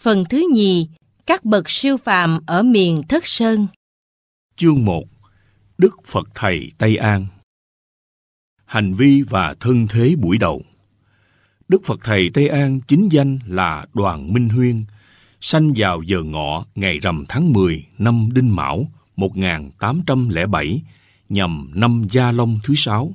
Phần thứ nhì, các bậc siêu phàm ở miền Thất Sơn. Chương 1. Đức Phật Thầy Tây An Hành vi và thân thế buổi đầu Đức Phật Thầy Tây An chính danh là Đoàn Minh Huyên, sanh vào giờ ngọ ngày rằm tháng 10 năm Đinh Mão 1807 nhằm năm Gia Long thứ sáu.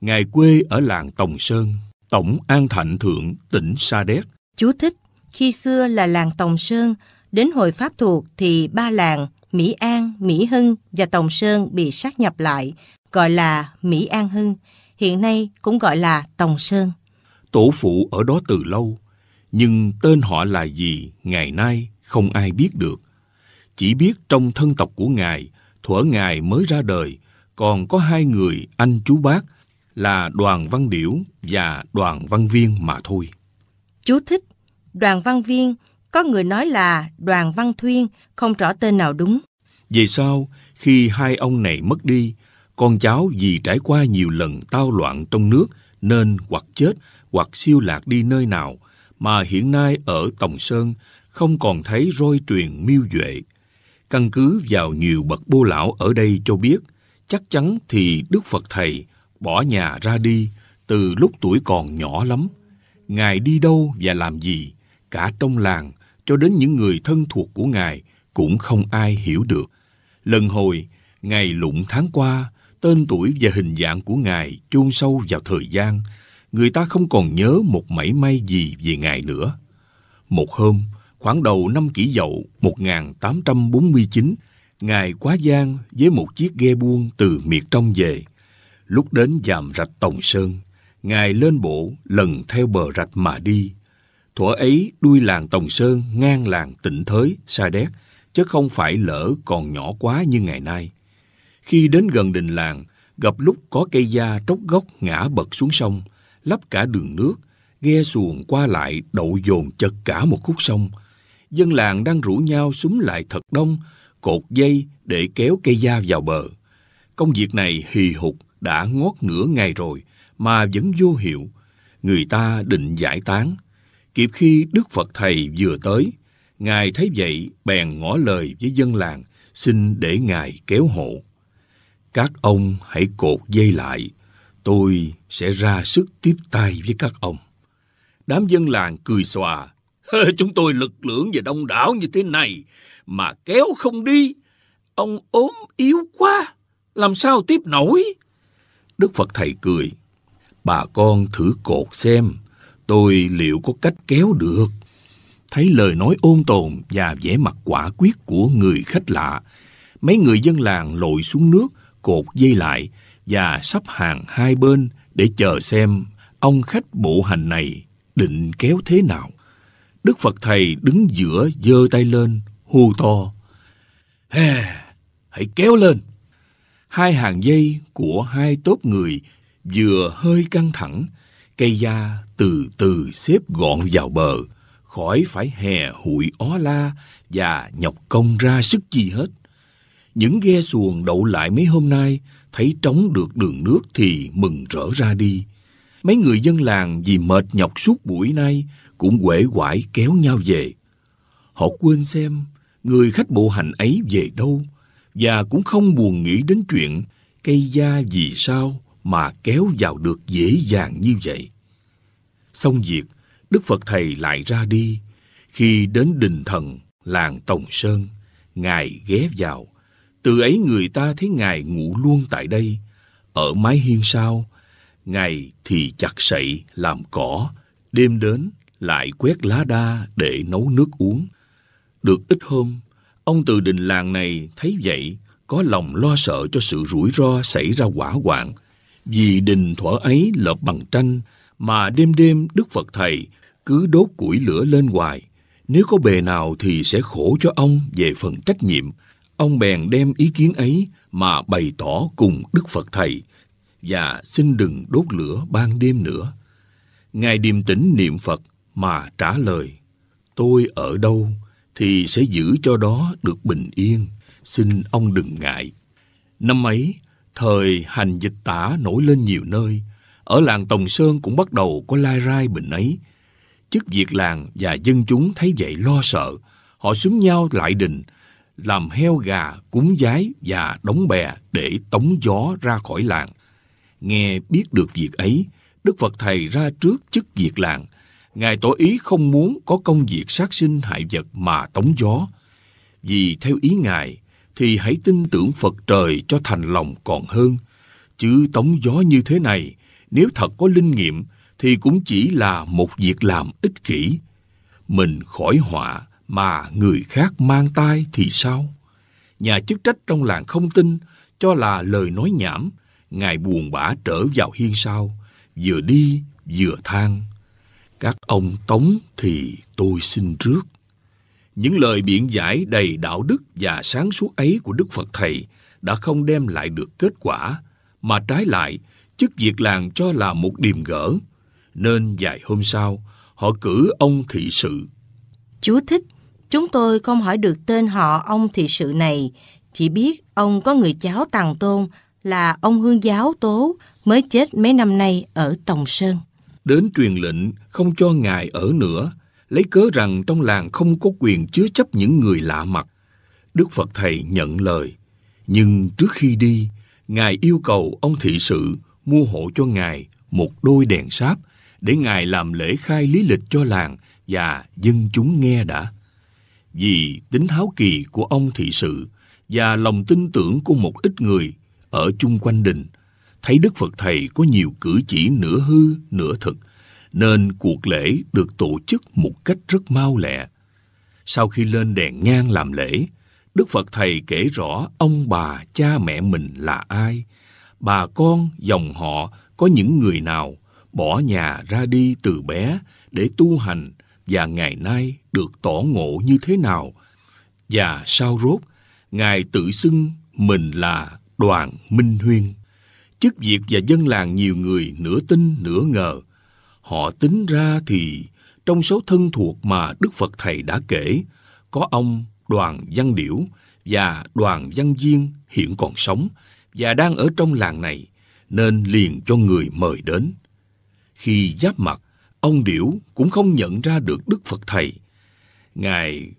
Ngài quê ở làng Tòng Sơn, Tổng An Thạnh Thượng, tỉnh Sa Đéc. Chú thích khi xưa là làng Tòng Sơn, đến hồi Pháp thuộc thì ba làng Mỹ An, Mỹ Hưng và Tòng Sơn bị sát nhập lại, gọi là Mỹ An Hưng, hiện nay cũng gọi là Tòng Sơn. Tổ phụ ở đó từ lâu, nhưng tên họ là gì ngày nay không ai biết được. Chỉ biết trong thân tộc của Ngài, thuở Ngài mới ra đời, còn có hai người anh chú bác là Đoàn Văn Điểu và Đoàn Văn Viên mà thôi. Chú thích Đoàn Văn Viên, có người nói là Đoàn Văn Thuyên, không rõ tên nào đúng. Về sao khi hai ông này mất đi, con cháu vì trải qua nhiều lần tao loạn trong nước nên hoặc chết hoặc siêu lạc đi nơi nào mà hiện nay ở Tòng Sơn không còn thấy roi truyền miêu duệ. Căn cứ vào nhiều bậc bô lão ở đây cho biết, chắc chắn thì Đức Phật Thầy bỏ nhà ra đi từ lúc tuổi còn nhỏ lắm. Ngài đi đâu và làm gì cả trong làng cho đến những người thân thuộc của Ngài cũng không ai hiểu được. Lần hồi, ngày lụng tháng qua, tên tuổi và hình dạng của Ngài chôn sâu vào thời gian, người ta không còn nhớ một mảy may gì về Ngài nữa. Một hôm, khoảng đầu năm kỷ dậu 1849, Ngài quá giang với một chiếc ghe buôn từ miệt trong về. Lúc đến dàm rạch Tổng Sơn, Ngài lên bộ lần theo bờ rạch mà đi, thuở ấy đuôi làng Tòng Sơn ngang làng Tịnh Thới, Sa Đéc, chứ không phải lỡ còn nhỏ quá như ngày nay. Khi đến gần đình làng, gặp lúc có cây da tróc gốc ngã bật xuống sông, lấp cả đường nước, ghe xuồng qua lại đậu dồn chật cả một khúc sông. Dân làng đang rủ nhau súng lại thật đông, cột dây để kéo cây da vào bờ. Công việc này hì hục đã ngót nửa ngày rồi mà vẫn vô hiệu. Người ta định giải tán, Kịp khi Đức Phật Thầy vừa tới, Ngài thấy vậy bèn ngỏ lời với dân làng, xin để Ngài kéo hộ. Các ông hãy cột dây lại, tôi sẽ ra sức tiếp tay với các ông. Đám dân làng cười xòa, chúng tôi lực lượng và đông đảo như thế này mà kéo không đi. Ông ốm yếu quá, làm sao tiếp nổi? Đức Phật Thầy cười, bà con thử cột xem, tôi liệu có cách kéo được? Thấy lời nói ôn tồn và vẻ mặt quả quyết của người khách lạ, mấy người dân làng lội xuống nước, cột dây lại và sắp hàng hai bên để chờ xem ông khách bộ hành này định kéo thế nào. Đức Phật Thầy đứng giữa giơ tay lên, hô to. Hè, hãy kéo lên. Hai hàng dây của hai tốp người vừa hơi căng thẳng, cây da từ từ xếp gọn vào bờ, khỏi phải hè hụi ó la và nhọc công ra sức chi hết. Những ghe xuồng đậu lại mấy hôm nay, thấy trống được đường nước thì mừng rỡ ra đi. Mấy người dân làng vì mệt nhọc suốt buổi nay cũng quể quải kéo nhau về. Họ quên xem người khách bộ hành ấy về đâu và cũng không buồn nghĩ đến chuyện cây da vì sao mà kéo vào được dễ dàng như vậy. Xong việc, Đức Phật Thầy lại ra đi. Khi đến đình thần, làng Tổng Sơn, Ngài ghé vào. Từ ấy người ta thấy Ngài ngủ luôn tại đây. Ở mái hiên sau, Ngày thì chặt sậy làm cỏ, đêm đến lại quét lá đa để nấu nước uống. Được ít hôm, ông từ đình làng này thấy vậy, có lòng lo sợ cho sự rủi ro xảy ra quả hoạn, vì đình thuở ấy lợp bằng tranh, mà đêm đêm Đức Phật Thầy cứ đốt củi lửa lên hoài. Nếu có bề nào thì sẽ khổ cho ông về phần trách nhiệm. Ông bèn đem ý kiến ấy mà bày tỏ cùng Đức Phật Thầy và xin đừng đốt lửa ban đêm nữa. Ngài điềm tĩnh niệm Phật mà trả lời, tôi ở đâu thì sẽ giữ cho đó được bình yên, xin ông đừng ngại. Năm ấy, thời hành dịch tả nổi lên nhiều nơi, ở làng Tồng Sơn cũng bắt đầu có lai rai bình ấy. Chức việc làng và dân chúng thấy vậy lo sợ, họ xúm nhau lại đình, làm heo gà, cúng giái và đóng bè để tống gió ra khỏi làng. Nghe biết được việc ấy, Đức Phật Thầy ra trước chức việc làng. Ngài tỏ ý không muốn có công việc sát sinh hại vật mà tống gió. Vì theo ý Ngài, thì hãy tin tưởng Phật trời cho thành lòng còn hơn. Chứ tống gió như thế này nếu thật có linh nghiệm thì cũng chỉ là một việc làm ích kỷ. Mình khỏi họa mà người khác mang tai thì sao? Nhà chức trách trong làng không tin, cho là lời nói nhảm. Ngài buồn bã trở vào hiên sau, vừa đi vừa than. Các ông tống thì tôi xin trước. Những lời biện giải đầy đạo đức và sáng suốt ấy của Đức Phật Thầy đã không đem lại được kết quả, mà trái lại chức việc làng cho là một điềm gỡ, nên vài hôm sau, họ cử ông thị sự. Chú thích, chúng tôi không hỏi được tên họ ông thị sự này, chỉ biết ông có người cháu Tàng Tôn là ông Hương Giáo Tố mới chết mấy năm nay ở Tòng Sơn. Đến truyền lệnh không cho ngài ở nữa, lấy cớ rằng trong làng không có quyền chứa chấp những người lạ mặt. Đức Phật Thầy nhận lời, nhưng trước khi đi, Ngài yêu cầu ông thị sự mua hộ cho Ngài một đôi đèn sáp để Ngài làm lễ khai lý lịch cho làng và dân chúng nghe đã. Vì tính háo kỳ của ông thị sự và lòng tin tưởng của một ít người ở chung quanh đình, thấy Đức Phật Thầy có nhiều cử chỉ nửa hư nửa thực, nên cuộc lễ được tổ chức một cách rất mau lẹ. Sau khi lên đèn ngang làm lễ, Đức Phật Thầy kể rõ ông bà cha mẹ mình là ai – bà con, dòng họ có những người nào bỏ nhà ra đi từ bé để tu hành và ngày nay được tỏ ngộ như thế nào và sau rốt ngài tự xưng mình là đoàn minh huyên chức việc và dân làng nhiều người nửa tin nửa ngờ họ tính ra thì trong số thân thuộc mà đức phật thầy đã kể có ông đoàn văn điểu và đoàn văn viên hiện còn sống và đang ở trong làng này, nên liền cho người mời đến. Khi giáp mặt, ông Điểu cũng không nhận ra được Đức Phật Thầy. Ngài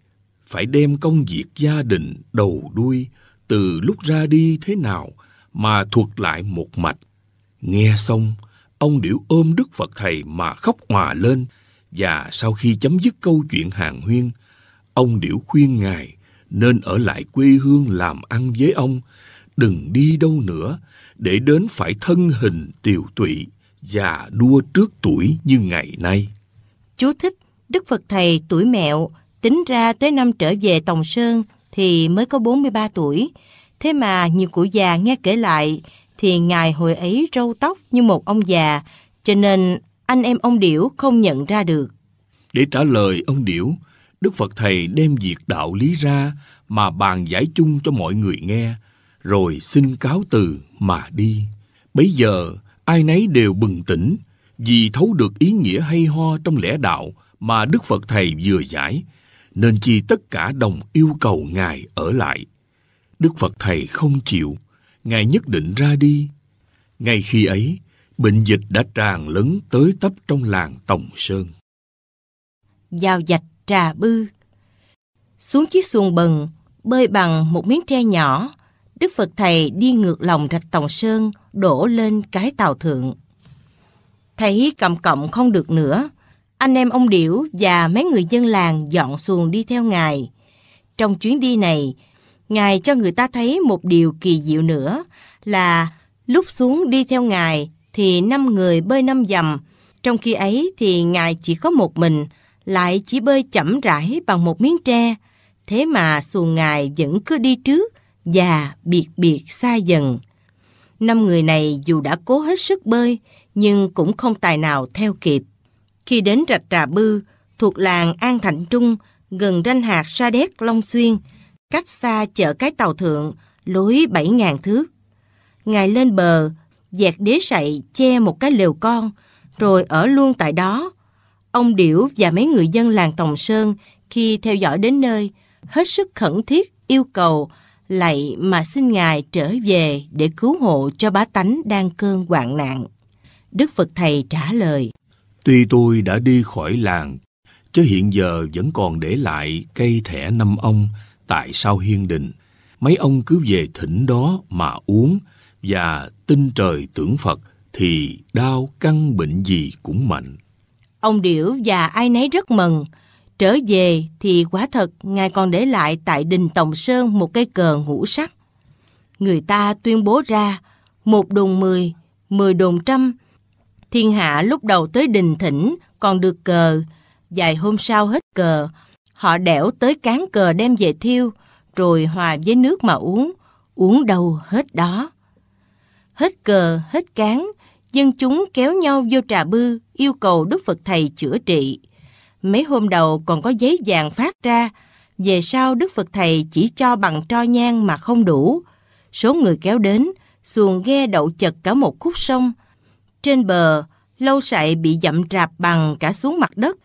phải đem công việc gia đình đầu đuôi từ lúc ra đi thế nào mà thuật lại một mạch. Nghe xong, ông Điểu ôm Đức Phật Thầy mà khóc hòa lên, và sau khi chấm dứt câu chuyện hàng huyên, ông Điểu khuyên Ngài nên ở lại quê hương làm ăn với ông đừng đi đâu nữa, để đến phải thân hình tiều tụy, già đua trước tuổi như ngày nay. Chú thích, Đức Phật Thầy tuổi mẹo, tính ra tới năm trở về Tòng Sơn thì mới có 43 tuổi. Thế mà nhiều cụ già nghe kể lại thì ngài hồi ấy râu tóc như một ông già, cho nên anh em ông Điểu không nhận ra được. Để trả lời ông Điểu, Đức Phật Thầy đem việc đạo lý ra mà bàn giải chung cho mọi người nghe, rồi xin cáo từ mà đi. Bấy giờ, ai nấy đều bừng tỉnh, vì thấu được ý nghĩa hay ho trong lẽ đạo mà Đức Phật Thầy vừa giải, nên chi tất cả đồng yêu cầu Ngài ở lại. Đức Phật Thầy không chịu, Ngài nhất định ra đi. Ngay khi ấy, bệnh dịch đã tràn lớn tới tấp trong làng Tòng Sơn. Giao dạch trà bư Xuống chiếc xuồng bần, bơi bằng một miếng tre nhỏ, Đức Phật Thầy đi ngược lòng rạch Tòng Sơn, đổ lên cái tàu thượng. Thấy cầm cộng không được nữa, anh em ông Điểu và mấy người dân làng dọn xuồng đi theo Ngài. Trong chuyến đi này, Ngài cho người ta thấy một điều kỳ diệu nữa là lúc xuống đi theo Ngài thì năm người bơi năm dầm, trong khi ấy thì Ngài chỉ có một mình, lại chỉ bơi chậm rãi bằng một miếng tre. Thế mà xuồng Ngài vẫn cứ đi trước, và biệt biệt xa dần. Năm người này dù đã cố hết sức bơi, nhưng cũng không tài nào theo kịp. Khi đến rạch Trà Bư, thuộc làng An Thạnh Trung, gần ranh hạt Sa Đéc Long Xuyên, cách xa chợ cái tàu thượng, lối 7.000 thước. Ngài lên bờ, dẹt đế sậy che một cái lều con, rồi ở luôn tại đó. Ông Điểu và mấy người dân làng Tòng Sơn khi theo dõi đến nơi, hết sức khẩn thiết yêu cầu lạy mà xin Ngài trở về để cứu hộ cho bá tánh đang cơn hoạn nạn. Đức Phật Thầy trả lời, Tuy tôi đã đi khỏi làng, chứ hiện giờ vẫn còn để lại cây thẻ năm ông tại sao hiên đình. Mấy ông cứ về thỉnh đó mà uống và tin trời tưởng Phật thì đau căn bệnh gì cũng mạnh. Ông Điểu và ai nấy rất mừng, Trở về thì quả thật Ngài còn để lại tại đình Tổng Sơn một cây cờ ngũ sắc. Người ta tuyên bố ra một đồn mười, mười đồn trăm. Thiên hạ lúc đầu tới đình thỉnh còn được cờ. Vài hôm sau hết cờ, họ đẻo tới cán cờ đem về thiêu, rồi hòa với nước mà uống, uống đâu hết đó. Hết cờ, hết cán, dân chúng kéo nhau vô trà bư, yêu cầu Đức Phật Thầy chữa trị. Mấy hôm đầu còn có giấy vàng phát ra, về sau Đức Phật Thầy chỉ cho bằng tro nhang mà không đủ. Số người kéo đến, xuồng ghe đậu chật cả một khúc sông. Trên bờ, lâu sậy bị dậm rạp bằng cả xuống mặt đất.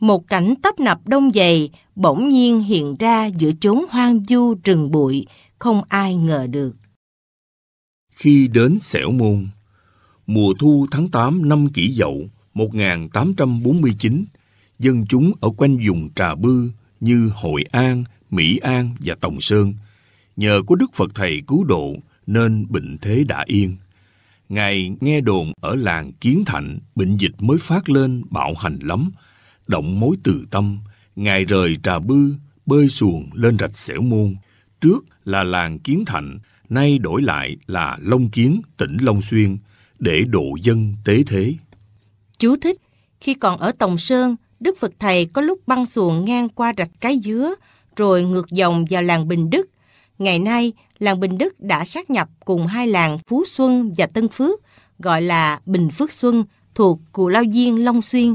Một cảnh tấp nập đông dày bỗng nhiên hiện ra giữa chốn hoang du rừng bụi, không ai ngờ được. Khi đến Sẻo Môn, mùa thu tháng 8 năm kỷ dậu 1849, dân chúng ở quanh vùng Trà Bư như Hội An, Mỹ An và Tòng Sơn. Nhờ có Đức Phật Thầy cứu độ nên bệnh thế đã yên. Ngài nghe đồn ở làng Kiến Thạnh bệnh dịch mới phát lên bạo hành lắm. Động mối từ tâm, Ngài rời Trà Bư, bơi xuồng lên rạch Xẻo Môn. Trước là làng Kiến Thạnh, nay đổi lại là Long Kiến, tỉnh Long Xuyên, để độ dân tế thế. Chú thích, khi còn ở Tòng Sơn, Đức Phật Thầy có lúc băng xuồng ngang qua rạch Cái Dứa, rồi ngược dòng vào làng Bình Đức. Ngày nay, làng Bình Đức đã sát nhập cùng hai làng Phú Xuân và Tân Phước, gọi là Bình Phước Xuân, thuộc Cù Lao Diên, Long Xuyên.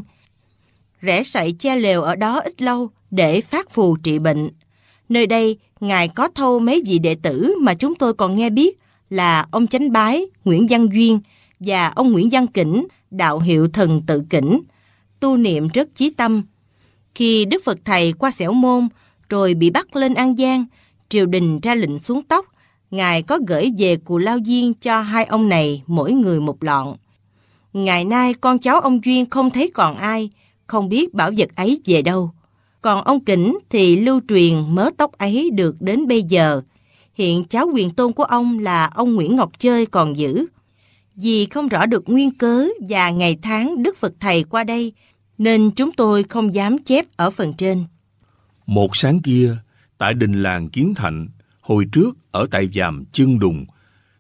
Rẽ sậy che lều ở đó ít lâu để phát phù trị bệnh. Nơi đây, Ngài có thâu mấy vị đệ tử mà chúng tôi còn nghe biết là ông Chánh Bái, Nguyễn Văn Duyên và ông Nguyễn Văn Kỉnh, đạo hiệu thần tự kỉnh, tu niệm rất chí tâm. Khi Đức Phật Thầy qua xẻo môn, rồi bị bắt lên An Giang, triều đình ra lệnh xuống tóc, Ngài có gửi về Cù Lao Duyên cho hai ông này mỗi người một lọn. Ngày nay con cháu ông Duyên không thấy còn ai, không biết bảo vật ấy về đâu. Còn ông Kỉnh thì lưu truyền mớ tóc ấy được đến bây giờ. Hiện cháu quyền tôn của ông là ông Nguyễn Ngọc Chơi còn giữ. Vì không rõ được nguyên cớ và ngày tháng Đức Phật Thầy qua đây, nên chúng tôi không dám chép ở phần trên. Một sáng kia, tại đình làng Kiến Thạnh, hồi trước ở tại Giàm Chân Đùng,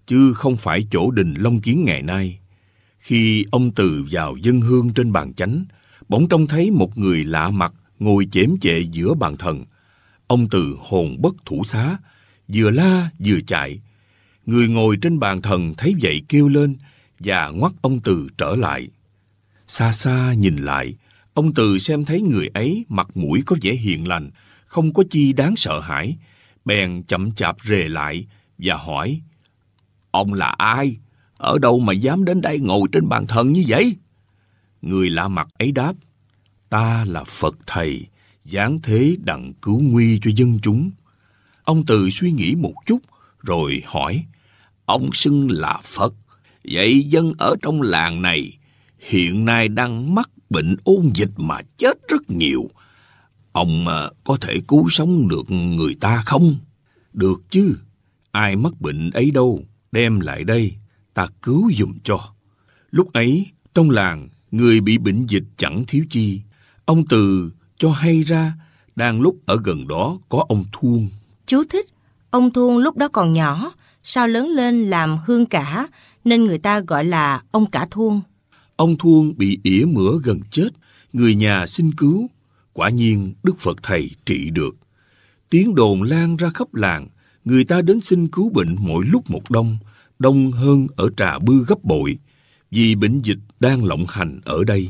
chứ không phải chỗ đình Long Kiến ngày nay. Khi ông Từ vào dân hương trên bàn chánh, bỗng trông thấy một người lạ mặt ngồi chém chệ giữa bàn thần. Ông Từ hồn bất thủ xá, vừa la vừa chạy. Người ngồi trên bàn thần thấy vậy kêu lên và ngoắt ông Từ trở lại. Xa xa nhìn lại, Ông Từ xem thấy người ấy mặt mũi có vẻ hiền lành, không có chi đáng sợ hãi, bèn chậm chạp rề lại và hỏi, Ông là ai? Ở đâu mà dám đến đây ngồi trên bàn thần như vậy? Người lạ mặt ấy đáp, Ta là Phật Thầy, giáng thế đặng cứu nguy cho dân chúng. Ông Từ suy nghĩ một chút, rồi hỏi, Ông xưng là Phật, vậy dân ở trong làng này hiện nay đang mắc bệnh ôn dịch mà chết rất nhiều. Ông ờ, có thể cứu sống được người ta không? Được chứ, ai mắc bệnh ấy đâu, đem lại đây, ta cứu dùm cho. Lúc ấy, trong làng, người bị bệnh dịch chẳng thiếu chi. Ông Từ cho hay ra, đang lúc ở gần đó có ông Thuông. Chú thích, ông Thuông lúc đó còn nhỏ, sau lớn lên làm hương cả, nên người ta gọi là ông cả Thuông. Ông Thuông bị ỉa mửa gần chết, người nhà xin cứu. Quả nhiên Đức Phật Thầy trị được. Tiếng đồn lan ra khắp làng, người ta đến xin cứu bệnh mỗi lúc một đông, đông hơn ở Trà Bư gấp bội, vì bệnh dịch đang lộng hành ở đây.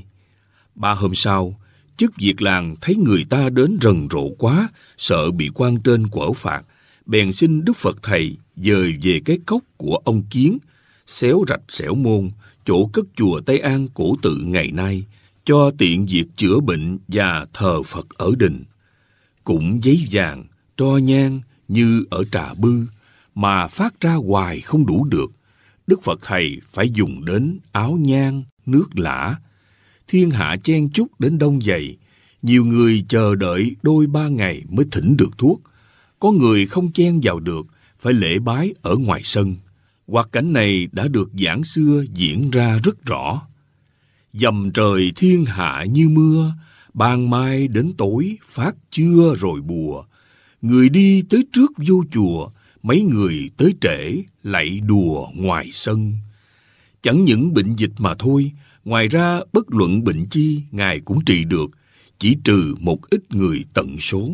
Ba hôm sau, chức việc làng thấy người ta đến rần rộ quá, sợ bị quan trên quở phạt, bèn xin Đức Phật Thầy dời về cái cốc của ông Kiến, xéo rạch xẻo môn, chỗ cất chùa Tây An cổ tự ngày nay, cho tiện việc chữa bệnh và thờ Phật ở đình. Cũng giấy vàng, tro nhang như ở trà bư, mà phát ra hoài không đủ được. Đức Phật Thầy phải dùng đến áo nhang, nước lã. Thiên hạ chen chúc đến đông dày, nhiều người chờ đợi đôi ba ngày mới thỉnh được thuốc. Có người không chen vào được, phải lễ bái ở ngoài sân hoạt cảnh này đã được giảng xưa diễn ra rất rõ dầm trời thiên hạ như mưa ban mai đến tối phát chưa rồi bùa người đi tới trước vô chùa mấy người tới trễ lạy đùa ngoài sân chẳng những bệnh dịch mà thôi ngoài ra bất luận bệnh chi ngài cũng trị được chỉ trừ một ít người tận số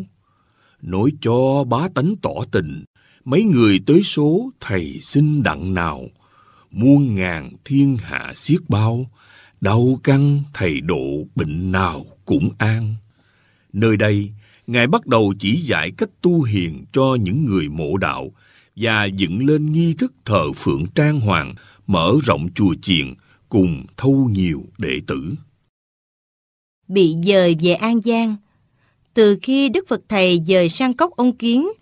nói cho bá tánh tỏ tình mấy người tới số thầy xin đặng nào, muôn ngàn thiên hạ xiết bao, đau căn thầy độ bệnh nào cũng an. Nơi đây, Ngài bắt đầu chỉ dạy cách tu hiền cho những người mộ đạo và dựng lên nghi thức thờ phượng trang hoàng, mở rộng chùa chiền cùng thâu nhiều đệ tử. Bị dời về An Giang Từ khi Đức Phật Thầy dời sang cốc ông Kiến –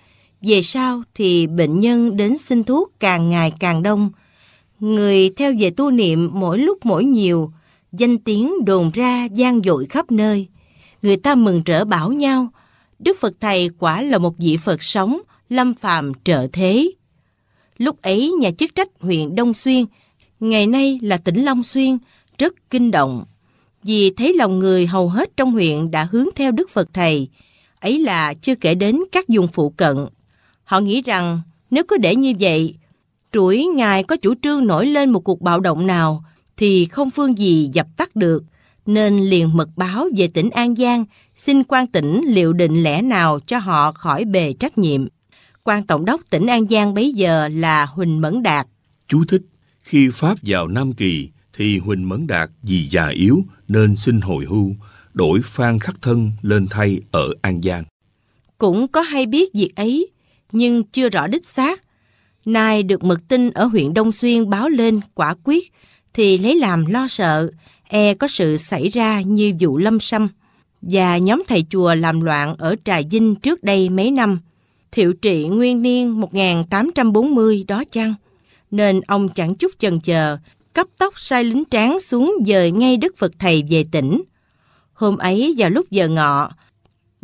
về sau thì bệnh nhân đến xin thuốc càng ngày càng đông. Người theo về tu niệm mỗi lúc mỗi nhiều, danh tiếng đồn ra gian dội khắp nơi. Người ta mừng rỡ bảo nhau, Đức Phật Thầy quả là một vị Phật sống, lâm phàm trợ thế. Lúc ấy nhà chức trách huyện Đông Xuyên, ngày nay là tỉnh Long Xuyên, rất kinh động. Vì thấy lòng người hầu hết trong huyện đã hướng theo Đức Phật Thầy, ấy là chưa kể đến các vùng phụ cận Họ nghĩ rằng nếu cứ để như vậy, rủi ngài có chủ trương nổi lên một cuộc bạo động nào thì không phương gì dập tắt được, nên liền mật báo về tỉnh An Giang xin quan tỉnh liệu định lẽ nào cho họ khỏi bề trách nhiệm. Quan tổng đốc tỉnh An Giang bấy giờ là Huỳnh Mẫn Đạt. Chú thích, khi Pháp vào Nam Kỳ thì Huỳnh Mẫn Đạt vì già yếu nên xin hồi hưu, đổi Phan Khắc Thân lên thay ở An Giang. Cũng có hay biết việc ấy, nhưng chưa rõ đích xác. Nay được mực tin ở huyện Đông Xuyên báo lên quả quyết thì lấy làm lo sợ, e có sự xảy ra như vụ lâm sâm và nhóm thầy chùa làm loạn ở Trà Vinh trước đây mấy năm. Thiệu trị nguyên niên 1840 đó chăng? Nên ông chẳng chút chần chờ, cấp tóc sai lính tráng xuống dời ngay Đức Phật Thầy về tỉnh. Hôm ấy vào lúc giờ ngọ,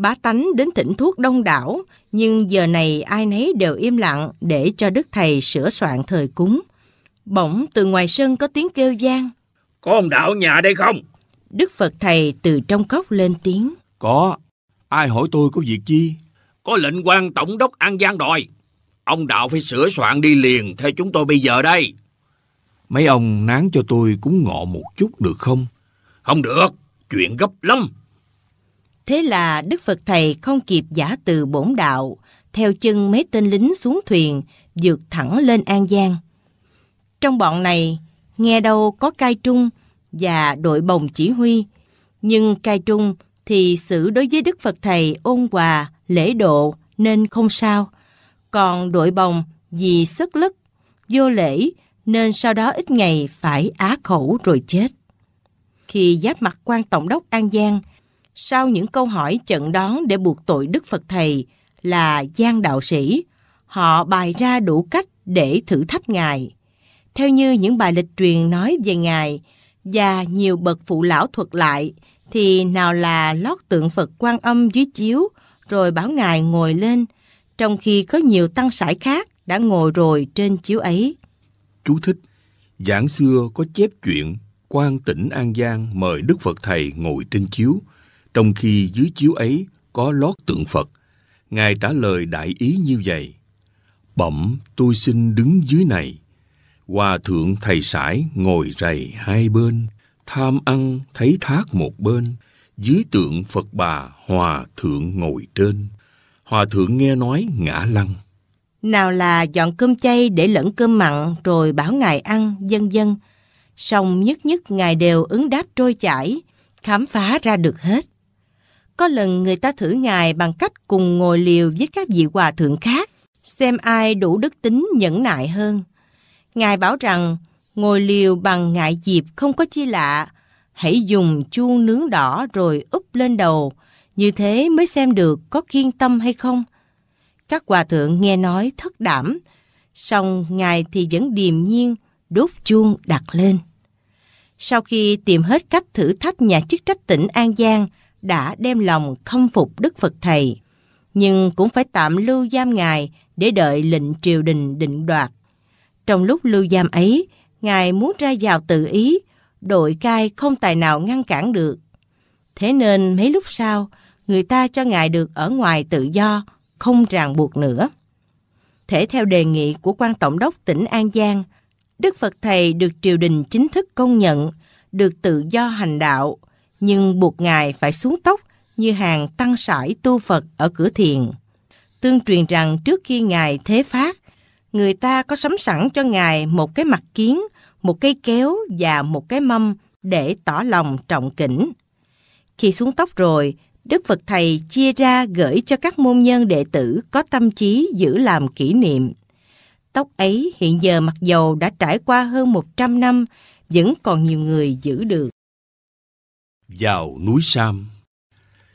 bá tánh đến thỉnh thuốc đông đảo, nhưng giờ này ai nấy đều im lặng để cho đức thầy sửa soạn thời cúng. Bỗng từ ngoài sân có tiếng kêu gian. Có ông đạo nhà đây không? Đức Phật thầy từ trong cốc lên tiếng. Có, ai hỏi tôi có việc chi? Có lệnh quan tổng đốc An Giang đòi. Ông đạo phải sửa soạn đi liền theo chúng tôi bây giờ đây. Mấy ông nán cho tôi cúng ngọ một chút được không? Không được, chuyện gấp lắm. Thế là Đức Phật Thầy không kịp giả từ bổn đạo, theo chân mấy tên lính xuống thuyền, vượt thẳng lên An Giang. Trong bọn này, nghe đâu có cai trung và đội bồng chỉ huy, nhưng cai trung thì xử đối với Đức Phật Thầy ôn hòa, lễ độ nên không sao. Còn đội bồng vì sức lất, vô lễ nên sau đó ít ngày phải á khẩu rồi chết. Khi giáp mặt quan tổng đốc An Giang, sau những câu hỏi chẩn đoán để buộc tội Đức Phật Thầy là gian đạo sĩ, họ bày ra đủ cách để thử thách Ngài. Theo như những bài lịch truyền nói về Ngài và nhiều bậc phụ lão thuật lại, thì nào là lót tượng Phật quan âm dưới chiếu rồi bảo Ngài ngồi lên, trong khi có nhiều tăng sải khác đã ngồi rồi trên chiếu ấy. Chú thích, giảng xưa có chép chuyện quan tỉnh An Giang mời Đức Phật Thầy ngồi trên chiếu – trong khi dưới chiếu ấy có lót tượng Phật. Ngài trả lời đại ý như vậy. Bẩm tôi xin đứng dưới này. Hòa thượng thầy sải ngồi rầy hai bên, tham ăn thấy thác một bên, dưới tượng Phật bà hòa thượng ngồi trên. Hòa thượng nghe nói ngã lăng. Nào là dọn cơm chay để lẫn cơm mặn rồi bảo ngài ăn, dân dân. Song nhất nhất ngài đều ứng đáp trôi chảy, khám phá ra được hết. Có lần người ta thử ngài bằng cách cùng ngồi liều với các vị hòa thượng khác, xem ai đủ đức tính nhẫn nại hơn. Ngài bảo rằng ngồi liều bằng ngại dịp không có chi lạ, hãy dùng chuông nướng đỏ rồi úp lên đầu, như thế mới xem được có kiên tâm hay không. Các hòa thượng nghe nói thất đảm, song ngài thì vẫn điềm nhiên đốt chuông đặt lên. Sau khi tìm hết cách thử thách nhà chức trách tỉnh An Giang, đã đem lòng không phục Đức Phật Thầy, nhưng cũng phải tạm lưu giam Ngài để đợi lệnh triều đình định đoạt. Trong lúc lưu giam ấy, Ngài muốn ra vào tự ý, đội cai không tài nào ngăn cản được. Thế nên mấy lúc sau, người ta cho Ngài được ở ngoài tự do, không ràng buộc nữa. Thể theo đề nghị của quan tổng đốc tỉnh An Giang, Đức Phật Thầy được triều đình chính thức công nhận, được tự do hành đạo, nhưng buộc Ngài phải xuống tóc như hàng tăng sải tu Phật ở cửa thiền. Tương truyền rằng trước khi Ngài thế phát, người ta có sắm sẵn cho Ngài một cái mặt kiến, một cây kéo và một cái mâm để tỏ lòng trọng kính. Khi xuống tóc rồi, Đức Phật Thầy chia ra gửi cho các môn nhân đệ tử có tâm trí giữ làm kỷ niệm. Tóc ấy hiện giờ mặc dầu đã trải qua hơn 100 năm, vẫn còn nhiều người giữ được vào núi Sam.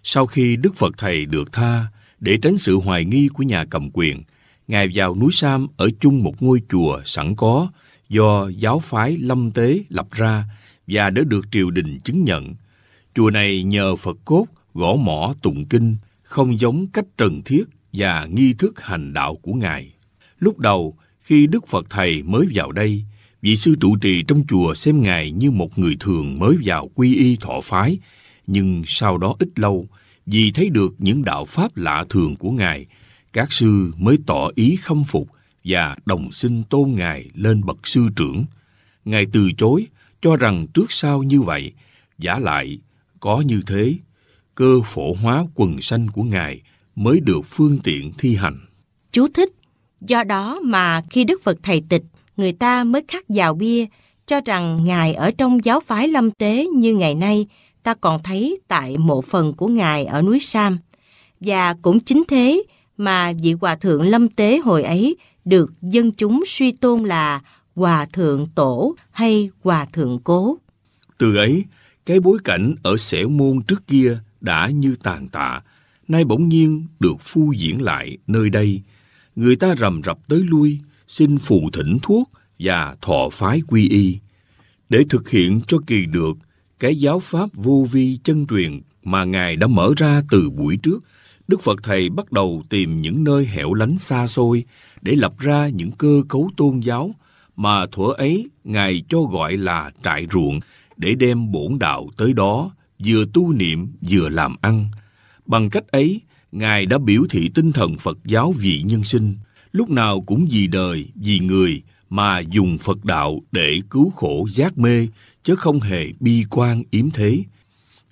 Sau khi Đức Phật Thầy được tha, để tránh sự hoài nghi của nhà cầm quyền, Ngài vào núi Sam ở chung một ngôi chùa sẵn có do giáo phái lâm tế lập ra và đã được triều đình chứng nhận. Chùa này nhờ Phật cốt, gõ mỏ tụng kinh, không giống cách trần thiết và nghi thức hành đạo của Ngài. Lúc đầu, khi Đức Phật Thầy mới vào đây, vị sư trụ trì trong chùa xem ngài như một người thường mới vào quy y thọ phái, nhưng sau đó ít lâu, vì thấy được những đạo pháp lạ thường của ngài, các sư mới tỏ ý khâm phục và đồng xin tôn ngài lên bậc sư trưởng. Ngài từ chối, cho rằng trước sau như vậy, giả lại có như thế, cơ phổ hóa quần sanh của ngài mới được phương tiện thi hành. Chú thích, do đó mà khi Đức Phật Thầy Tịch người ta mới khắc vào bia, cho rằng Ngài ở trong giáo phái lâm tế như ngày nay, ta còn thấy tại mộ phần của Ngài ở núi Sam. Và cũng chính thế mà vị Hòa Thượng Lâm Tế hồi ấy được dân chúng suy tôn là Hòa Thượng Tổ hay Hòa Thượng Cố. Từ ấy, cái bối cảnh ở xẻo môn trước kia đã như tàn tạ, nay bỗng nhiên được phu diễn lại nơi đây. Người ta rầm rập tới lui, xin phù thỉnh thuốc và thọ phái quy y để thực hiện cho kỳ được cái giáo pháp vô vi chân truyền mà ngài đã mở ra từ buổi trước đức phật thầy bắt đầu tìm những nơi hẻo lánh xa xôi để lập ra những cơ cấu tôn giáo mà thuở ấy ngài cho gọi là trại ruộng để đem bổn đạo tới đó vừa tu niệm vừa làm ăn bằng cách ấy ngài đã biểu thị tinh thần phật giáo vị nhân sinh lúc nào cũng vì đời, vì người mà dùng Phật đạo để cứu khổ giác mê, chứ không hề bi quan yếm thế.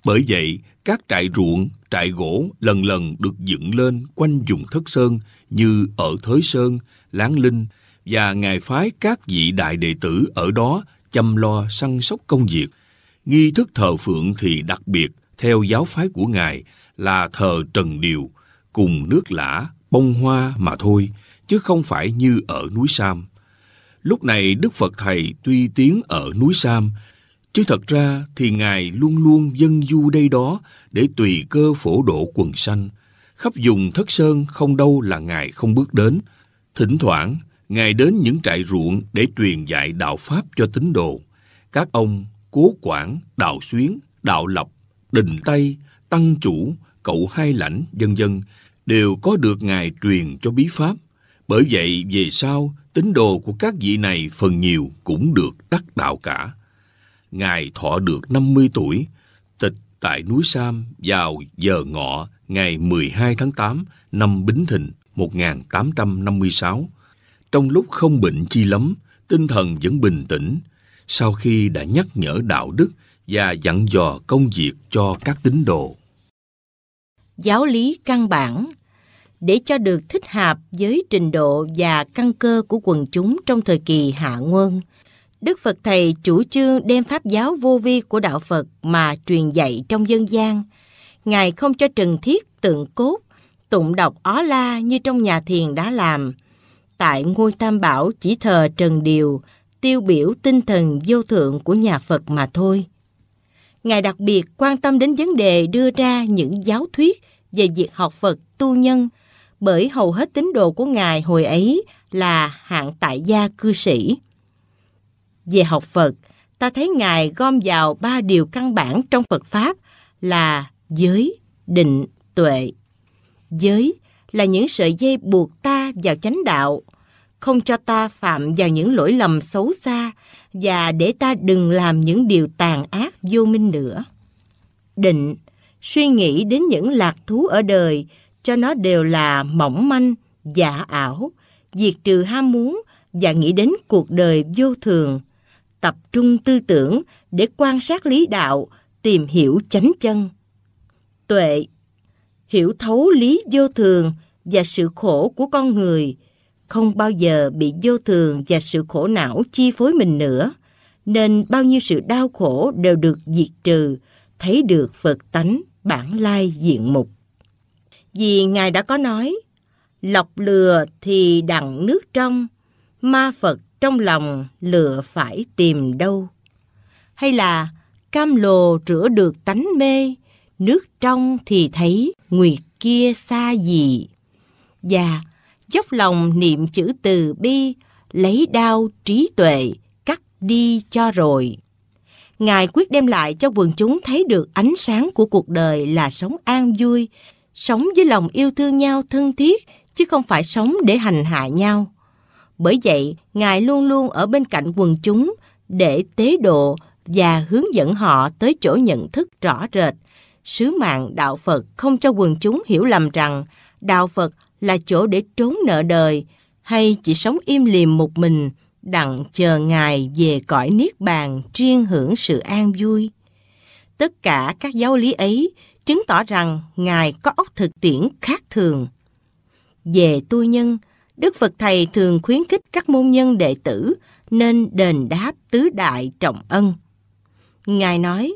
Bởi vậy, các trại ruộng, trại gỗ lần lần được dựng lên quanh vùng thất sơn như ở Thới Sơn, Láng Linh và ngài phái các vị đại đệ tử ở đó chăm lo săn sóc công việc. Nghi thức thờ phượng thì đặc biệt theo giáo phái của ngài là thờ trần điều, cùng nước lã, bông hoa mà thôi – chứ không phải như ở núi Sam. Lúc này Đức Phật Thầy tuy tiến ở núi Sam, chứ thật ra thì Ngài luôn luôn dân du đây đó để tùy cơ phổ độ quần sanh. Khắp vùng thất sơn không đâu là Ngài không bước đến. Thỉnh thoảng, Ngài đến những trại ruộng để truyền dạy đạo Pháp cho tín đồ. Các ông Cố quản đạo Xuyến, Đạo Lập, Đình Tây, Tăng Chủ, Cậu Hai Lãnh, dân dân, đều có được Ngài truyền cho bí Pháp bởi vậy, về sau, tín đồ của các vị này phần nhiều cũng được đắc đạo cả. Ngài thọ được 50 tuổi, tịch tại núi Sam vào giờ ngọ ngày 12 tháng 8 năm Bính Thìn 1856. Trong lúc không bệnh chi lắm, tinh thần vẫn bình tĩnh. Sau khi đã nhắc nhở đạo đức và dặn dò công việc cho các tín đồ. Giáo lý căn bản để cho được thích hợp với trình độ và căn cơ của quần chúng trong thời kỳ hạ nguồn. Đức Phật Thầy chủ trương đem pháp giáo vô vi của Đạo Phật mà truyền dạy trong dân gian. Ngài không cho trần thiết tượng cốt, tụng đọc ó la như trong nhà thiền đã làm. Tại ngôi Tam Bảo chỉ thờ Trần Điều, tiêu biểu tinh thần vô thượng của nhà Phật mà thôi. Ngài đặc biệt quan tâm đến vấn đề đưa ra những giáo thuyết về việc học Phật tu nhân – bởi hầu hết tín đồ của Ngài hồi ấy là hạng tại gia cư sĩ. Về học Phật, ta thấy Ngài gom vào ba điều căn bản trong Phật Pháp là giới, định, tuệ. Giới là những sợi dây buộc ta vào chánh đạo, không cho ta phạm vào những lỗi lầm xấu xa và để ta đừng làm những điều tàn ác vô minh nữa. Định, suy nghĩ đến những lạc thú ở đời cho nó đều là mỏng manh, giả ảo, diệt trừ ham muốn và nghĩ đến cuộc đời vô thường, tập trung tư tưởng để quan sát lý đạo, tìm hiểu chánh chân. Tuệ hiểu thấu lý vô thường và sự khổ của con người, không bao giờ bị vô thường và sự khổ não chi phối mình nữa, nên bao nhiêu sự đau khổ đều được diệt trừ, thấy được Phật tánh bản lai diện mục vì Ngài đã có nói, lọc lừa thì đặng nước trong, ma Phật trong lòng lừa phải tìm đâu. Hay là cam lồ rửa được tánh mê, nước trong thì thấy nguyệt kia xa gì. Và dốc lòng niệm chữ từ bi, lấy đau trí tuệ, cắt đi cho rồi. Ngài quyết đem lại cho quần chúng thấy được ánh sáng của cuộc đời là sống an vui, sống với lòng yêu thương nhau thân thiết chứ không phải sống để hành hạ nhau. Bởi vậy, Ngài luôn luôn ở bên cạnh quần chúng để tế độ và hướng dẫn họ tới chỗ nhận thức rõ rệt. Sứ mạng đạo Phật không cho quần chúng hiểu lầm rằng đạo Phật là chỗ để trốn nợ đời hay chỉ sống im lìm một mình đặng chờ Ngài về cõi Niết Bàn triên hưởng sự an vui. Tất cả các giáo lý ấy chứng tỏ rằng Ngài có óc thực tiễn khác thường. Về tu nhân, Đức Phật Thầy thường khuyến khích các môn nhân đệ tử nên đền đáp tứ đại trọng ân. Ngài nói,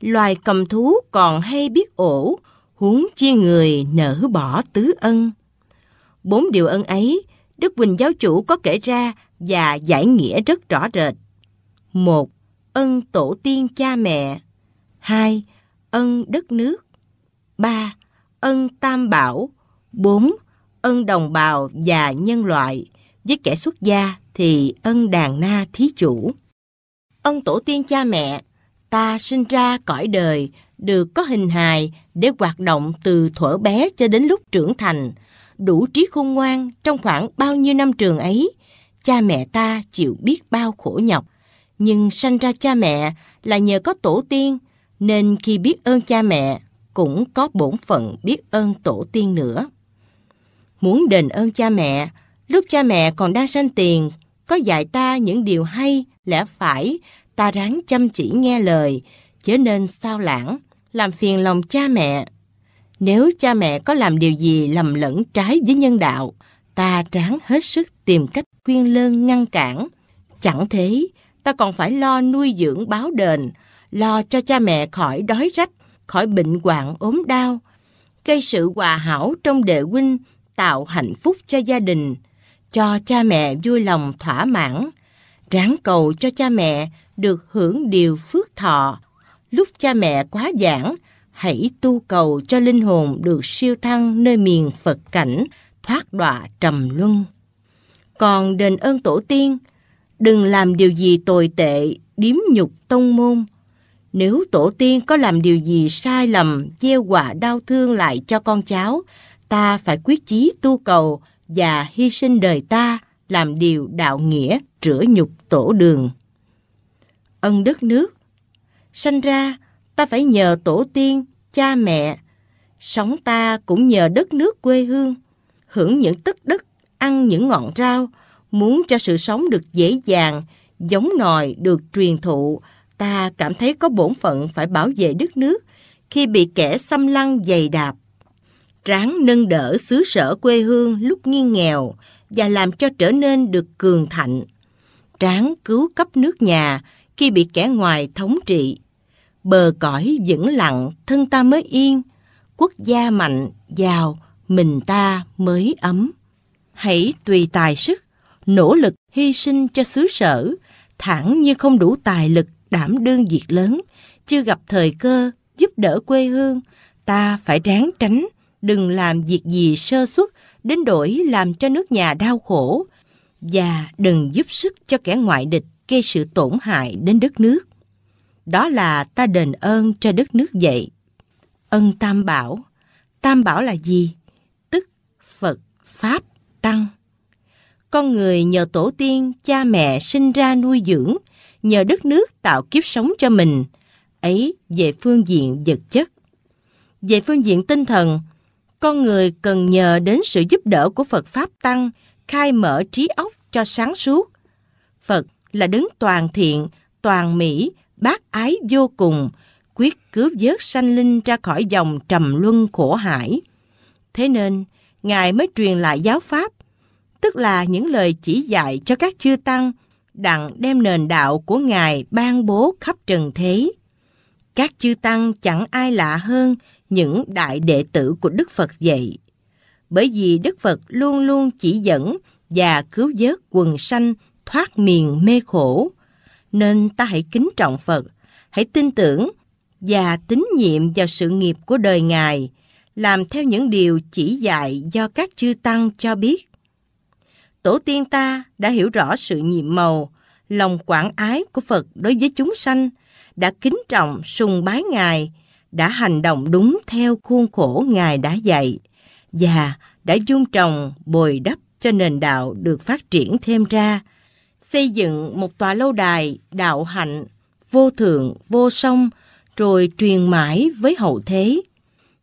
loài cầm thú còn hay biết ổ, huống chi người nỡ bỏ tứ ân. Bốn điều ân ấy, Đức Huỳnh Giáo Chủ có kể ra và giải nghĩa rất rõ rệt. một Ân tổ tiên cha mẹ. hai ân đất nước. 3. Ân tam bảo. 4. Ân đồng bào và nhân loại. Với kẻ xuất gia thì ân đàn na thí chủ. Ân tổ tiên cha mẹ, ta sinh ra cõi đời, được có hình hài để hoạt động từ thuở bé cho đến lúc trưởng thành, đủ trí khôn ngoan trong khoảng bao nhiêu năm trường ấy, cha mẹ ta chịu biết bao khổ nhọc. Nhưng sanh ra cha mẹ là nhờ có tổ tiên nên khi biết ơn cha mẹ cũng có bổn phận biết ơn tổ tiên nữa. Muốn đền ơn cha mẹ, lúc cha mẹ còn đang sanh tiền, có dạy ta những điều hay, lẽ phải, ta ráng chăm chỉ nghe lời, chớ nên sao lãng, làm phiền lòng cha mẹ. Nếu cha mẹ có làm điều gì lầm lẫn trái với nhân đạo, ta ráng hết sức tìm cách khuyên lơn ngăn cản. Chẳng thế, ta còn phải lo nuôi dưỡng báo đền, lo cho cha mẹ khỏi đói rách, khỏi bệnh hoạn ốm đau, gây sự hòa hảo trong đệ huynh, tạo hạnh phúc cho gia đình, cho cha mẹ vui lòng thỏa mãn, ráng cầu cho cha mẹ được hưởng điều phước thọ. Lúc cha mẹ quá giảng, hãy tu cầu cho linh hồn được siêu thăng nơi miền Phật cảnh, thoát đọa trầm luân. Còn đền ơn tổ tiên, đừng làm điều gì tồi tệ, điếm nhục tông môn, nếu tổ tiên có làm điều gì sai lầm, gieo quả đau thương lại cho con cháu, ta phải quyết chí tu cầu và hy sinh đời ta làm điều đạo nghĩa rửa nhục tổ đường. Ân đất nước Sanh ra, ta phải nhờ tổ tiên, cha mẹ. Sống ta cũng nhờ đất nước quê hương. Hưởng những tất đất, ăn những ngọn rau, muốn cho sự sống được dễ dàng, giống nòi được truyền thụ, ta cảm thấy có bổn phận phải bảo vệ đất nước khi bị kẻ xâm lăng dày đạp. Ráng nâng đỡ xứ sở quê hương lúc nghiêng nghèo và làm cho trở nên được cường thạnh. Ráng cứu cấp nước nhà khi bị kẻ ngoài thống trị. Bờ cõi vững lặng, thân ta mới yên. Quốc gia mạnh, giàu, mình ta mới ấm. Hãy tùy tài sức, nỗ lực hy sinh cho xứ sở, thẳng như không đủ tài lực đảm đương việc lớn, chưa gặp thời cơ giúp đỡ quê hương, ta phải ráng tránh, đừng làm việc gì sơ suất đến đổi làm cho nước nhà đau khổ và đừng giúp sức cho kẻ ngoại địch gây sự tổn hại đến đất nước. Đó là ta đền ơn cho đất nước vậy. Ân Tam Bảo. Tam Bảo là gì? Tức Phật, Pháp, Tăng. Con người nhờ tổ tiên, cha mẹ sinh ra nuôi dưỡng, nhờ đất nước tạo kiếp sống cho mình, ấy về phương diện vật chất. Về phương diện tinh thần, con người cần nhờ đến sự giúp đỡ của Phật Pháp Tăng khai mở trí óc cho sáng suốt. Phật là đấng toàn thiện, toàn mỹ, bác ái vô cùng, quyết cứu vớt sanh linh ra khỏi dòng trầm luân khổ hải. Thế nên, Ngài mới truyền lại giáo Pháp, tức là những lời chỉ dạy cho các chư Tăng – đặng đem nền đạo của Ngài ban bố khắp trần thế. Các chư tăng chẳng ai lạ hơn những đại đệ tử của Đức Phật vậy. Bởi vì Đức Phật luôn luôn chỉ dẫn và cứu vớt quần sanh thoát miền mê khổ. Nên ta hãy kính trọng Phật, hãy tin tưởng và tín nhiệm vào sự nghiệp của đời Ngài, làm theo những điều chỉ dạy do các chư tăng cho biết tổ tiên ta đã hiểu rõ sự nhiệm màu, lòng quảng ái của Phật đối với chúng sanh, đã kính trọng sùng bái Ngài, đã hành động đúng theo khuôn khổ Ngài đã dạy và đã dung trồng bồi đắp cho nền đạo được phát triển thêm ra, xây dựng một tòa lâu đài đạo hạnh, vô thượng, vô song, rồi truyền mãi với hậu thế.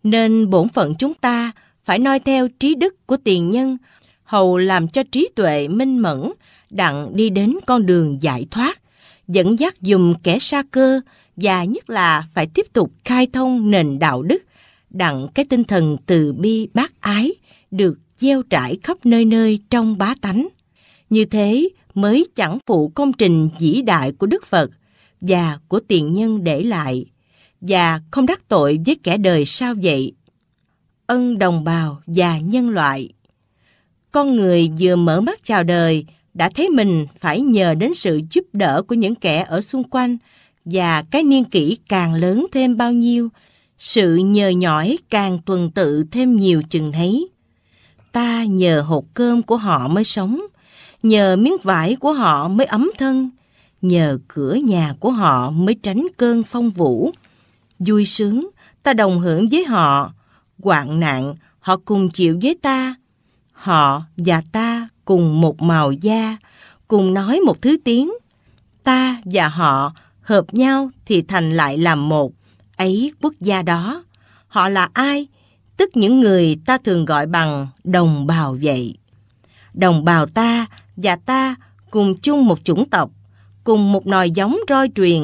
Nên bổn phận chúng ta phải noi theo trí đức của tiền nhân – hầu làm cho trí tuệ minh mẫn đặng đi đến con đường giải thoát dẫn dắt dùm kẻ xa cơ và nhất là phải tiếp tục khai thông nền đạo đức đặng cái tinh thần từ bi bác ái được gieo trải khắp nơi nơi trong bá tánh như thế mới chẳng phụ công trình vĩ đại của đức phật và của tiền nhân để lại và không đắc tội với kẻ đời sao vậy ân đồng bào và nhân loại con người vừa mở mắt chào đời đã thấy mình phải nhờ đến sự giúp đỡ của những kẻ ở xung quanh và cái niên kỷ càng lớn thêm bao nhiêu, sự nhờ nhỏi càng tuần tự thêm nhiều chừng thấy. Ta nhờ hộp cơm của họ mới sống, nhờ miếng vải của họ mới ấm thân, nhờ cửa nhà của họ mới tránh cơn phong vũ. Vui sướng, ta đồng hưởng với họ, hoạn nạn, họ cùng chịu với ta, họ và ta cùng một màu da, cùng nói một thứ tiếng. Ta và họ hợp nhau thì thành lại làm một, ấy quốc gia đó. Họ là ai? Tức những người ta thường gọi bằng đồng bào vậy. Đồng bào ta và ta cùng chung một chủng tộc, cùng một nòi giống roi truyền,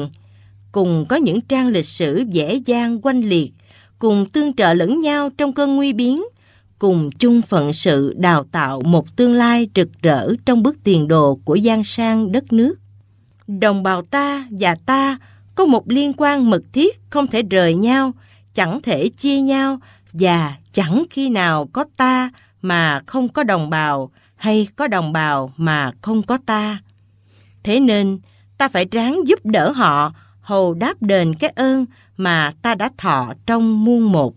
cùng có những trang lịch sử dễ dàng quanh liệt, cùng tương trợ lẫn nhau trong cơn nguy biến – cùng chung phận sự đào tạo một tương lai rực rỡ trong bước tiền đồ của gian sang đất nước. Đồng bào ta và ta có một liên quan mật thiết không thể rời nhau, chẳng thể chia nhau và chẳng khi nào có ta mà không có đồng bào hay có đồng bào mà không có ta. Thế nên, ta phải ráng giúp đỡ họ hầu đáp đền cái ơn mà ta đã thọ trong muôn một.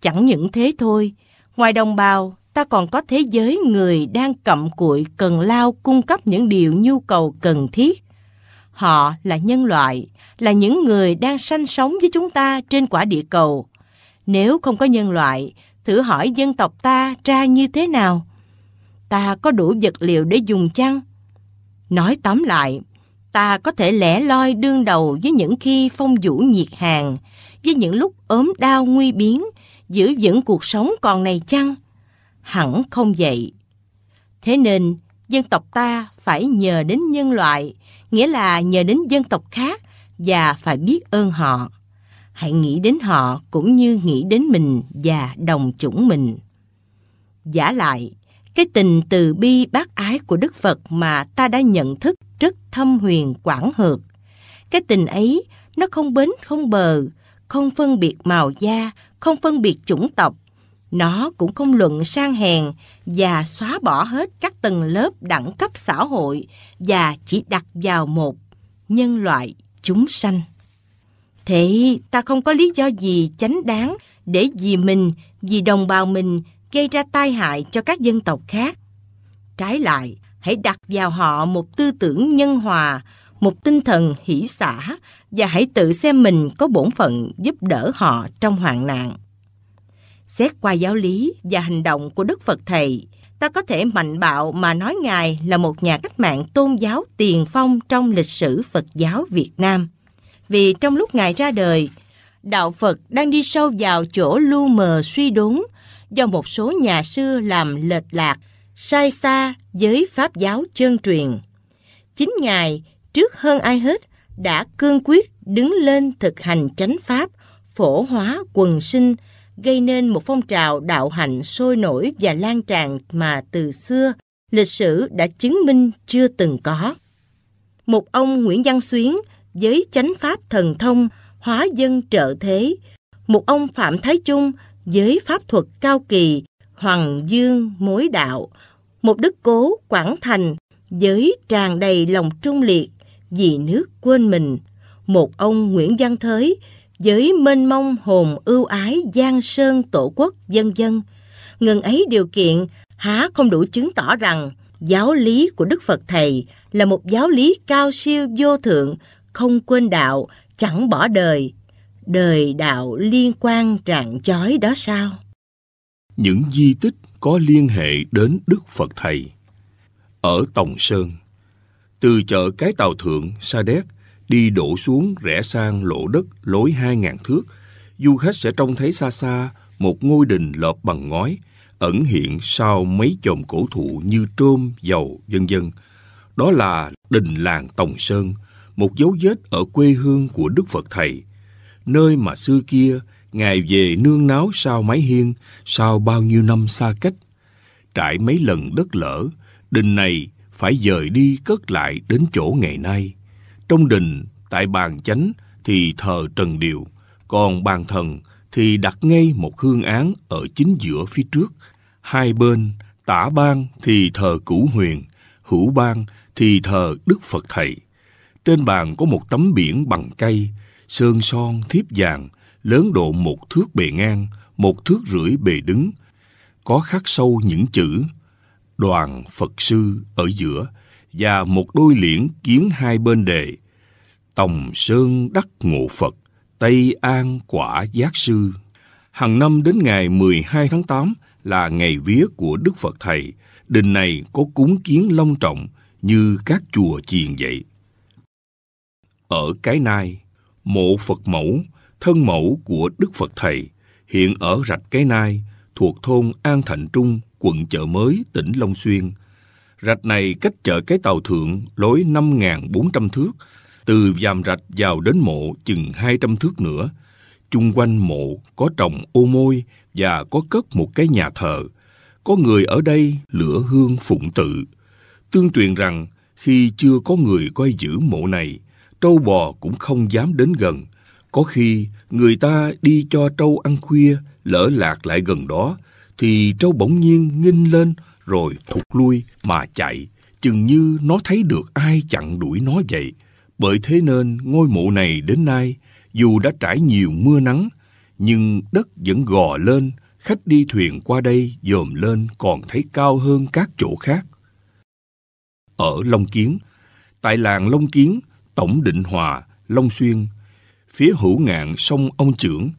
Chẳng những thế thôi, ngoài đồng bào, ta còn có thế giới người đang cặm cụi cần lao cung cấp những điều nhu cầu cần thiết. Họ là nhân loại, là những người đang sanh sống với chúng ta trên quả địa cầu. Nếu không có nhân loại, thử hỏi dân tộc ta ra như thế nào? Ta có đủ vật liệu để dùng chăng? Nói tóm lại, ta có thể lẻ loi đương đầu với những khi phong vũ nhiệt hàn, với những lúc ốm đau nguy biến, giữ vững cuộc sống còn này chăng? Hẳn không vậy. Thế nên, dân tộc ta phải nhờ đến nhân loại, nghĩa là nhờ đến dân tộc khác và phải biết ơn họ. Hãy nghĩ đến họ cũng như nghĩ đến mình và đồng chủng mình. Giả lại, cái tình từ bi bác ái của Đức Phật mà ta đã nhận thức rất thâm huyền quảng hược. Cái tình ấy nó không bến không bờ, không phân biệt màu da, không phân biệt chủng tộc. Nó cũng không luận sang hèn và xóa bỏ hết các tầng lớp đẳng cấp xã hội và chỉ đặt vào một nhân loại chúng sanh. Thế ta không có lý do gì chánh đáng để vì mình, vì đồng bào mình gây ra tai hại cho các dân tộc khác. Trái lại, hãy đặt vào họ một tư tưởng nhân hòa, một tinh thần hỷ xả và hãy tự xem mình có bổn phận giúp đỡ họ trong hoạn nạn. Xét qua giáo lý và hành động của Đức Phật Thầy, ta có thể mạnh bạo mà nói Ngài là một nhà cách mạng tôn giáo tiền phong trong lịch sử Phật giáo Việt Nam. Vì trong lúc Ngài ra đời, Đạo Phật đang đi sâu vào chỗ lu mờ suy đốn do một số nhà xưa làm lệch lạc, sai xa với Pháp giáo chân truyền. Chính Ngài trước hơn ai hết đã cương quyết đứng lên thực hành chánh pháp, phổ hóa quần sinh, gây nên một phong trào đạo hạnh sôi nổi và lan tràn mà từ xưa lịch sử đã chứng minh chưa từng có. Một ông Nguyễn Văn Xuyến với chánh pháp thần thông hóa dân trợ thế, một ông Phạm Thái Trung với pháp thuật cao kỳ hoàng dương mối đạo, một đức cố Quảng Thành với tràn đầy lòng trung liệt vì nước quên mình, một ông Nguyễn Văn Thới với mênh mông hồn ưu ái giang sơn tổ quốc dân dân. Ngần ấy điều kiện há không đủ chứng tỏ rằng giáo lý của Đức Phật Thầy là một giáo lý cao siêu vô thượng, không quên đạo, chẳng bỏ đời. Đời đạo liên quan trạng chói đó sao? Những di tích có liên hệ đến Đức Phật Thầy. Ở Tòng Sơn, từ chợ Cái Tàu Thượng, Sa Đéc, đi đổ xuống rẽ sang lộ đất lối hai ngàn thước, du khách sẽ trông thấy xa xa một ngôi đình lợp bằng ngói, ẩn hiện sau mấy chòm cổ thụ như trôm, dầu, vân dân. Đó là đình làng Tòng Sơn, một dấu vết ở quê hương của Đức Phật Thầy, nơi mà xưa kia Ngài về nương náo sau mái hiên, sau bao nhiêu năm xa cách. Trải mấy lần đất lỡ, đình này phải dời đi cất lại đến chỗ ngày nay. Trong đình, tại bàn chánh thì thờ Trần Điều, còn bàn thần thì đặt ngay một hương án ở chính giữa phía trước. Hai bên, tả ban thì thờ Cửu Huyền, hữu ban thì thờ Đức Phật Thầy. Trên bàn có một tấm biển bằng cây, sơn son thiếp vàng, lớn độ một thước bề ngang, một thước rưỡi bề đứng. Có khắc sâu những chữ đoàn Phật sư ở giữa và một đôi liễn kiến hai bên đề. Tòng Sơn đắc ngộ Phật, Tây An quả giác sư. Hàng năm đến ngày 12 tháng 8 là ngày vía của Đức Phật Thầy. Đình này có cúng kiến long trọng như các chùa chiền vậy. Ở Cái Nai, mộ Phật mẫu, thân mẫu của Đức Phật Thầy, hiện ở rạch Cái Nai, thuộc thôn An Thạnh Trung, quận chợ mới, tỉnh Long Xuyên. Rạch này cách chợ cái tàu thượng lối 5.400 thước, từ dàm rạch vào đến mộ chừng 200 thước nữa. Chung quanh mộ có trồng ô môi và có cất một cái nhà thờ. Có người ở đây lửa hương phụng tự. Tương truyền rằng khi chưa có người coi giữ mộ này, trâu bò cũng không dám đến gần. Có khi người ta đi cho trâu ăn khuya, lỡ lạc lại gần đó, thì trâu bỗng nhiên nghinh lên rồi thụt lui mà chạy, chừng như nó thấy được ai chặn đuổi nó vậy. Bởi thế nên ngôi mộ này đến nay, dù đã trải nhiều mưa nắng, nhưng đất vẫn gò lên, khách đi thuyền qua đây dòm lên còn thấy cao hơn các chỗ khác. Ở Long Kiến, tại làng Long Kiến, Tổng Định Hòa, Long Xuyên, phía hữu ngạn sông Ông Trưởng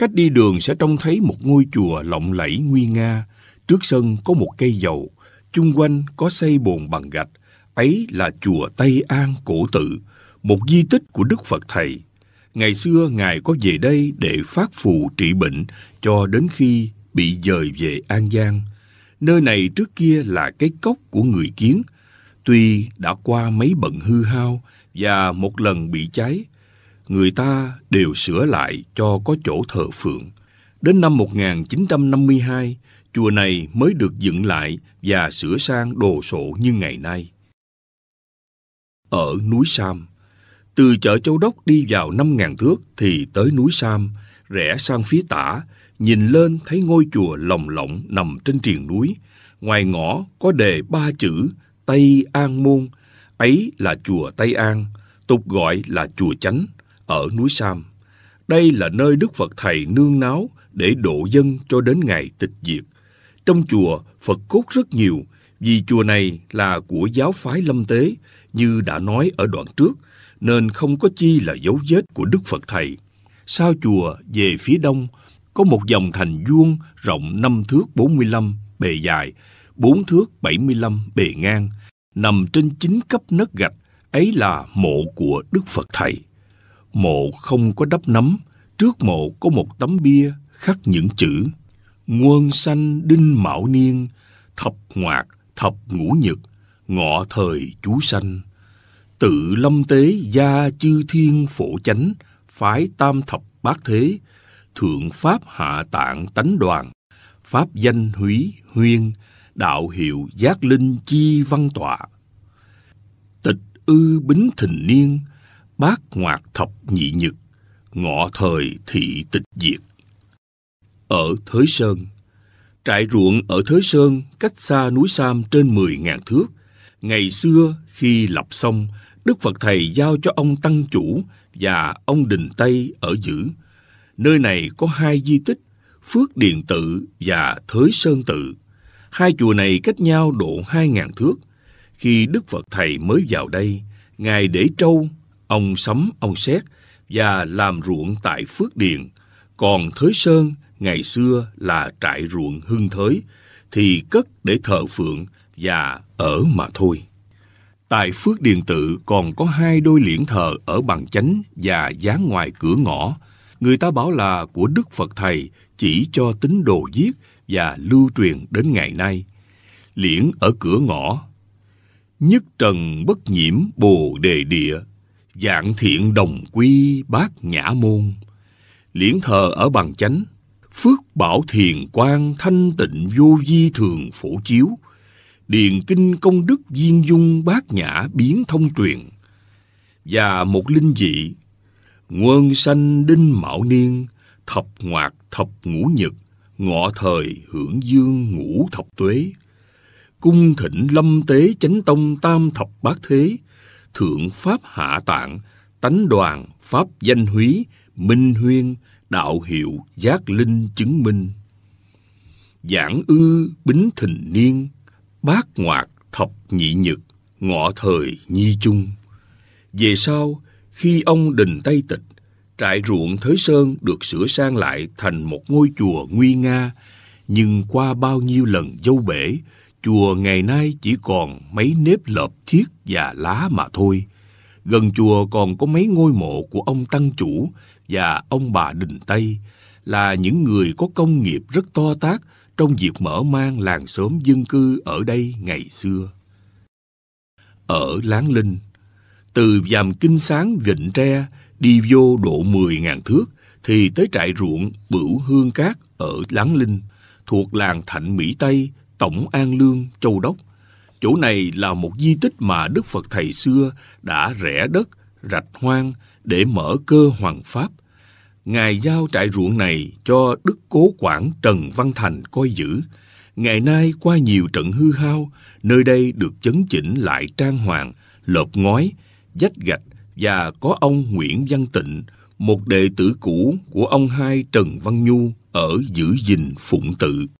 Khách đi đường sẽ trông thấy một ngôi chùa lộng lẫy nguy nga, trước sân có một cây dầu, chung quanh có xây bồn bằng gạch, ấy là chùa Tây An Cổ Tự, một di tích của Đức Phật Thầy. Ngày xưa Ngài có về đây để phát phù trị bệnh cho đến khi bị dời về An Giang. Nơi này trước kia là cái cốc của người kiến, tuy đã qua mấy bận hư hao và một lần bị cháy, người ta đều sửa lại cho có chỗ thờ phượng. Đến năm 1952, chùa này mới được dựng lại và sửa sang đồ sộ như ngày nay. Ở núi Sam, từ chợ Châu Đốc đi vào 5.000 thước thì tới núi Sam, rẽ sang phía tả, nhìn lên thấy ngôi chùa lồng lộng nằm trên triền núi. Ngoài ngõ có đề ba chữ Tây An Môn, ấy là chùa Tây An, tục gọi là chùa Chánh ở núi Sam. Đây là nơi Đức Phật Thầy nương náu để độ dân cho đến ngày tịch diệt. Trong chùa, Phật cốt rất nhiều, vì chùa này là của giáo phái lâm tế, như đã nói ở đoạn trước, nên không có chi là dấu vết của Đức Phật Thầy. Sau chùa, về phía đông, có một dòng thành vuông rộng 5 thước 45 bề dài, 4 thước 75 bề ngang, nằm trên chín cấp nấc gạch, ấy là mộ của Đức Phật Thầy mộ không có đắp nắm, trước mộ có một tấm bia khắc những chữ Nguồn sanh đinh mão niên, thập ngoạt thập ngũ nhật, ngọ thời chú sanh. Tự lâm tế gia chư thiên phổ chánh, phái tam thập bát thế, thượng pháp hạ tạng tánh đoàn, pháp danh húy huyên, đạo hiệu giác linh chi văn tọa. Tịch ư bính thình niên, bát ngoạc thập nhị nhật, ngọ thời thị tịch diệt. Ở Thới Sơn Trại ruộng ở Thới Sơn cách xa núi Sam trên 10.000 thước. Ngày xưa khi lập xong, Đức Phật Thầy giao cho ông Tăng Chủ và ông Đình Tây ở giữ. Nơi này có hai di tích, Phước Điền Tự và Thới Sơn Tự. Hai chùa này cách nhau độ 2.000 thước. Khi Đức Phật Thầy mới vào đây, Ngài để trâu ông Sấm, ông Xét và làm ruộng tại Phước Điền. Còn Thới Sơn ngày xưa là trại ruộng hưng thới thì cất để thờ phượng và ở mà thôi. Tại Phước Điền Tự còn có hai đôi liễn thờ ở bằng chánh và dán ngoài cửa ngõ. Người ta bảo là của Đức Phật Thầy chỉ cho tín đồ viết và lưu truyền đến ngày nay. Liễn ở cửa ngõ Nhất trần bất nhiễm bồ đề địa dạng thiện đồng quy bát nhã môn liễn thờ ở bằng chánh phước bảo thiền quang thanh tịnh vô di thường phổ chiếu điền kinh công đức viên dung bát nhã biến thông truyền và một linh dị nguồn sanh đinh mạo niên thập ngoạt thập ngũ nhật ngọ thời hưởng dương ngũ thập tuế cung thịnh lâm tế chánh tông tam thập bát thế thượng pháp hạ tạng, tánh đoàn, pháp danh húy, minh huyên, đạo hiệu, giác linh chứng minh. Giảng ư bính thình niên, bát ngoạc thập nhị nhật, ngọ thời nhi chung. Về sau, khi ông đình Tây Tịch, trại ruộng Thới Sơn được sửa sang lại thành một ngôi chùa nguy nga, nhưng qua bao nhiêu lần dâu bể, chùa ngày nay chỉ còn mấy nếp lợp chiếc và lá mà thôi. Gần chùa còn có mấy ngôi mộ của ông Tăng Chủ và ông bà Đình Tây, là những người có công nghiệp rất to tác trong việc mở mang làng xóm dân cư ở đây ngày xưa. Ở Láng Linh, từ Giàm Kinh Sáng Vịnh Tre đi vô độ 10.000 thước thì tới trại ruộng Bửu Hương Cát ở Láng Linh, thuộc làng Thạnh Mỹ Tây, Tổng An Lương, Châu Đốc. Chỗ này là một di tích mà Đức Phật Thầy xưa đã rẽ đất, rạch hoang để mở cơ hoàng pháp. Ngài giao trại ruộng này cho Đức Cố Quảng Trần Văn Thành coi giữ. Ngày nay qua nhiều trận hư hao, nơi đây được chấn chỉnh lại trang hoàng, lợp ngói, dách gạch và có ông Nguyễn Văn Tịnh, một đệ tử cũ của ông hai Trần Văn Nhu ở giữ gìn phụng tự.